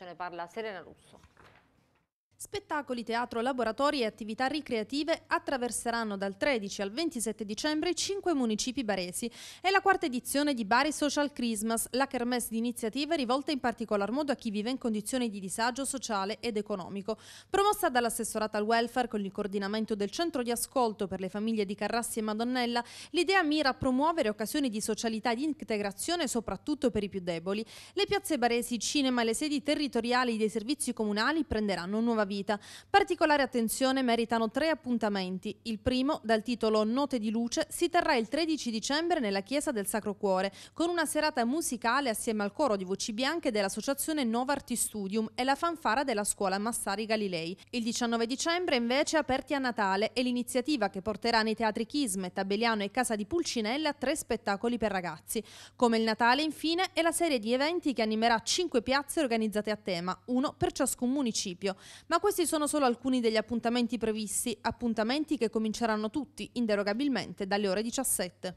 ce ne parla Serena Russo. Spettacoli, teatro, laboratori e attività ricreative attraverseranno dal 13 al 27 dicembre cinque municipi baresi. È la quarta edizione di Bari Social Christmas, la kermesse di iniziative rivolta in particolar modo a chi vive in condizioni di disagio sociale ed economico. Promossa dall'assessorata al welfare con il coordinamento del centro di ascolto per le famiglie di Carrassi e Madonnella, l'idea mira a promuovere occasioni di socialità e di integrazione soprattutto per i più deboli. Le piazze baresi, cinema e le sedi territoriali dei servizi comunali prenderanno nuova vita. Particolare attenzione meritano tre appuntamenti. Il primo, dal titolo Note di luce, si terrà il 13 dicembre nella Chiesa del Sacro Cuore, con una serata musicale assieme al coro di voci bianche dell'associazione Nova Arti Studium e la fanfara della scuola Massari Galilei. Il 19 dicembre invece aperti a Natale e l'iniziativa che porterà nei teatri Chisme, Tabelliano e Casa di Pulcinella tre spettacoli per ragazzi. Come il Natale infine è la serie di eventi che animerà cinque piazze organizzate a tema, uno per ciascun municipio. Ma ma questi sono solo alcuni degli appuntamenti previsti, appuntamenti che cominceranno tutti, inderogabilmente, dalle ore 17.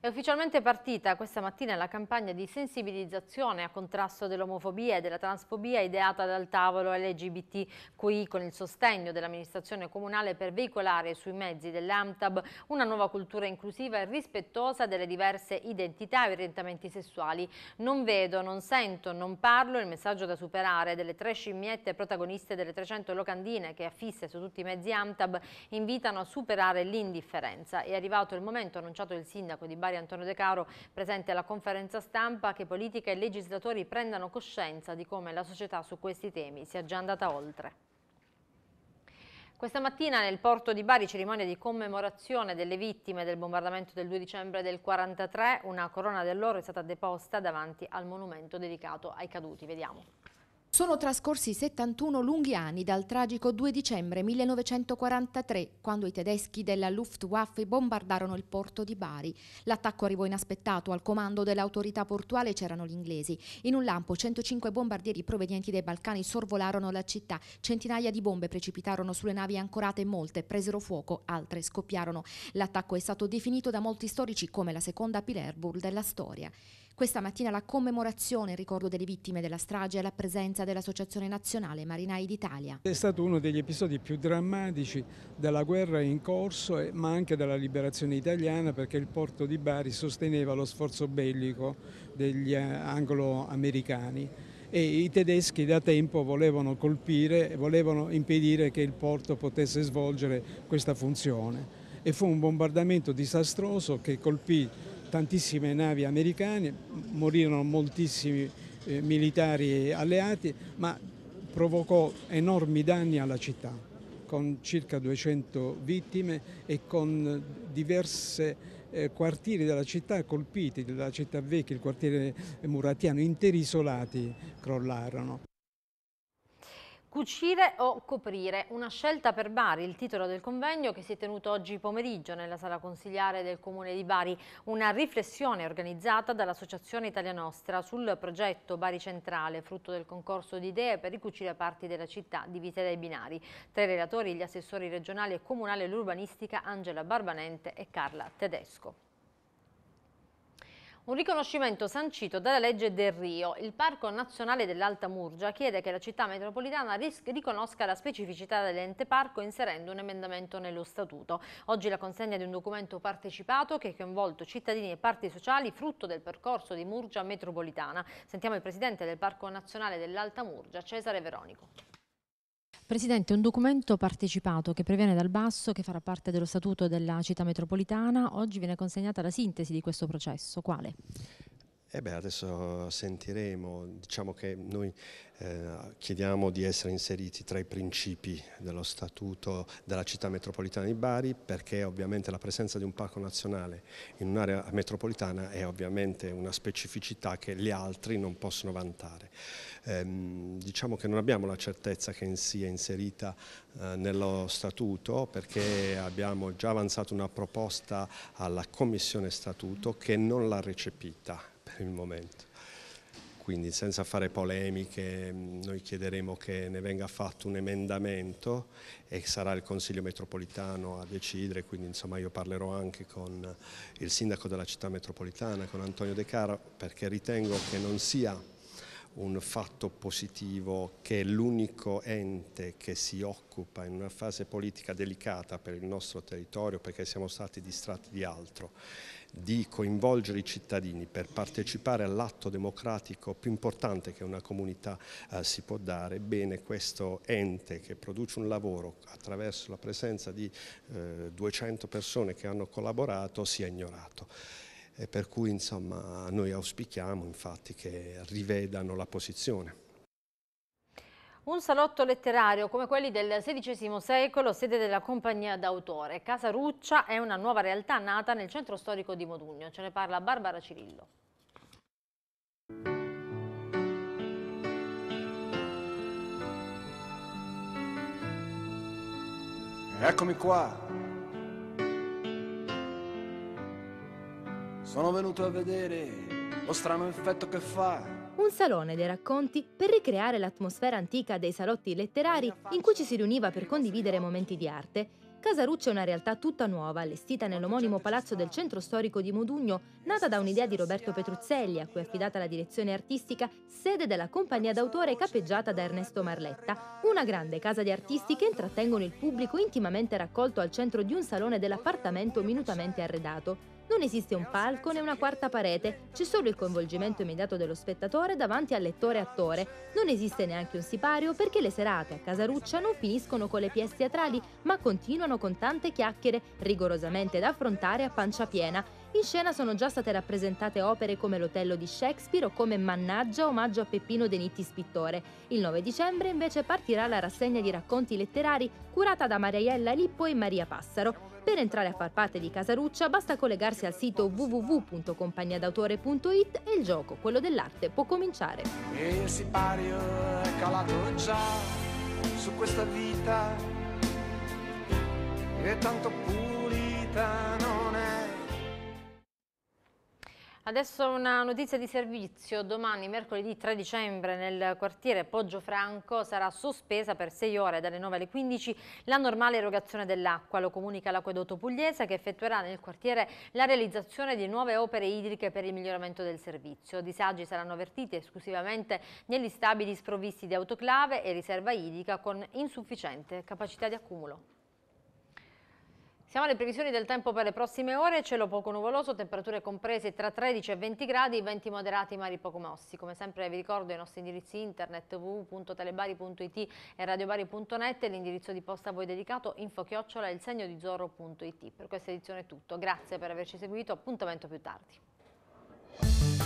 È ufficialmente partita questa mattina la campagna di sensibilizzazione a contrasto dell'omofobia e della transfobia ideata dal tavolo LGBTQI con il sostegno dell'amministrazione comunale per veicolare sui mezzi dell'AMTAB una nuova cultura inclusiva e rispettosa delle diverse identità e orientamenti sessuali. Non vedo, non sento, non parlo, il messaggio da superare delle tre scimmiette protagoniste delle 300 locandine che affisse su tutti i mezzi AMTAB invitano a superare l'indifferenza. È arrivato il momento annunciato il sindaco di Bari Bari Antonio De Caro presente alla conferenza stampa che politica e legislatori prendano coscienza di come la società su questi temi sia già andata oltre. Questa mattina nel porto di Bari cerimonia di commemorazione delle vittime del bombardamento del 2 dicembre del 1943, una corona dell'oro è stata deposta davanti al monumento dedicato ai caduti. Vediamo. Sono trascorsi 71 lunghi anni dal tragico 2 dicembre 1943, quando i tedeschi della Luftwaffe bombardarono il porto di Bari. L'attacco arrivò inaspettato, al comando dell'autorità portuale c'erano gli inglesi. In un lampo 105 bombardieri provenienti dai Balcani sorvolarono la città, centinaia di bombe precipitarono sulle navi ancorate, molte presero fuoco, altre scoppiarono. L'attacco è stato definito da molti storici come la seconda Peterborough della storia. Questa mattina la commemorazione in ricordo delle vittime della strage e la presenza dell'Associazione Nazionale Marinai d'Italia. È stato uno degli episodi più drammatici della guerra in corso eh, ma anche della liberazione italiana perché il porto di Bari sosteneva lo sforzo bellico degli eh, anglo-americani e i tedeschi da tempo volevano colpire, volevano impedire che il porto potesse svolgere questa funzione e fu un bombardamento disastroso che colpì tantissime navi americane, morirono moltissimi eh, militari alleati, ma provocò enormi danni alla città, con circa 200 vittime e con diversi eh, quartieri della città colpiti, la città vecchia, il quartiere muratiano, interi isolati crollarono. Cucire o coprire? Una scelta per Bari, il titolo del convegno che si è tenuto oggi pomeriggio nella sala consigliare del Comune di Bari, una riflessione organizzata dall'Associazione Italia Nostra sul progetto Bari Centrale, frutto del concorso di idee per ricucire parti della città divise dai binari. Tra i relatori gli assessori regionali e comunali all'urbanistica Angela Barbanente e Carla Tedesco. Un riconoscimento sancito dalla legge del Rio. Il Parco Nazionale dell'Alta Murgia chiede che la città metropolitana riconosca la specificità dell'ente parco inserendo un emendamento nello statuto. Oggi la consegna di un documento partecipato che ha coinvolto cittadini e parti sociali frutto del percorso di Murgia metropolitana. Sentiamo il presidente del Parco Nazionale dell'Alta Murgia, Cesare Veronico. Presidente, un documento partecipato che previene dal basso, che farà parte dello statuto della città metropolitana, oggi viene consegnata la sintesi di questo processo. Quale? Eh beh, adesso sentiremo, diciamo che noi eh, chiediamo di essere inseriti tra i principi dello statuto della città metropolitana di Bari perché ovviamente la presenza di un parco nazionale in un'area metropolitana è ovviamente una specificità che gli altri non possono vantare. Ehm, diciamo che non abbiamo la certezza che sia inserita eh, nello statuto perché abbiamo già avanzato una proposta alla commissione statuto che non l'ha recepita il momento. Quindi senza fare polemiche mm, noi chiederemo che ne venga fatto un emendamento e sarà il Consiglio metropolitano a decidere, quindi insomma io parlerò anche con il Sindaco della città metropolitana, con Antonio De Caro, perché ritengo che non sia un fatto positivo che è l'unico ente che si occupa in una fase politica delicata per il nostro territorio perché siamo stati distratti di altro, di coinvolgere i cittadini per partecipare all'atto democratico più importante che una comunità eh, si può dare, bene questo ente che produce un lavoro attraverso la presenza di eh, 200 persone che hanno collaborato sia ignorato e per cui insomma, noi auspichiamo infatti che rivedano la posizione. Un salotto letterario come quelli del XVI secolo, sede della compagnia d'autore. Casa Ruccia è una nuova realtà nata nel centro storico di Modugno. Ce ne parla Barbara Cirillo. Eccomi qua, Sono venuto a vedere lo strano effetto che fa un salone dei racconti per ricreare l'atmosfera antica dei salotti letterari in cui ci si riuniva per condividere momenti di arte. Casaruccio è una realtà tutta nuova, allestita nell'omonimo palazzo del centro storico di Modugno, nata da un'idea di Roberto Petruzzelli, a cui è affidata la direzione artistica, sede della compagnia d'autore capeggiata da Ernesto Marletta. Una grande casa di artisti che intrattengono il pubblico intimamente raccolto al centro di un salone dell'appartamento minutamente arredato. Non esiste un palco né una quarta parete, c'è solo il coinvolgimento immediato dello spettatore davanti al lettore attore. Non esiste neanche un sipario perché le serate a Casaruccia non finiscono con le pièce teatrali, ma continuano con tante chiacchiere, rigorosamente da affrontare a pancia piena. In scena sono già state rappresentate opere come L'Otello di Shakespeare o come Mannaggia, omaggio a Peppino De Nitti Spittore. Il 9 dicembre invece partirà la rassegna di racconti letterari curata da Mariella Lippo e Maria Passaro. Per entrare a far parte di Casaruccia basta collegarsi al sito www.compagnadautore.it e il gioco, quello dell'arte, può cominciare. E il sipario è calato già su questa vita è tanto pulita, no? Adesso una notizia di servizio. Domani, mercoledì 3 dicembre, nel quartiere Poggio Franco sarà sospesa per 6 ore, dalle 9 alle 15, la normale erogazione dell'acqua. Lo comunica l'Acquedotto Pugliese che effettuerà nel quartiere la realizzazione di nuove opere idriche per il miglioramento del servizio. Disagi saranno avvertiti esclusivamente negli stabili sprovvisti di autoclave e riserva idrica con insufficiente capacità di accumulo. Siamo alle previsioni del tempo per le prossime ore, cielo poco nuvoloso, temperature comprese tra 13 e 20 gradi, venti moderati mari poco mossi. Come sempre vi ricordo i nostri indirizzi internet www.telebari.it e radiobari.net e l'indirizzo di posta a voi dedicato infochiocciola il segno di zorro.it. Per questa edizione è tutto, grazie per averci seguito, appuntamento più tardi.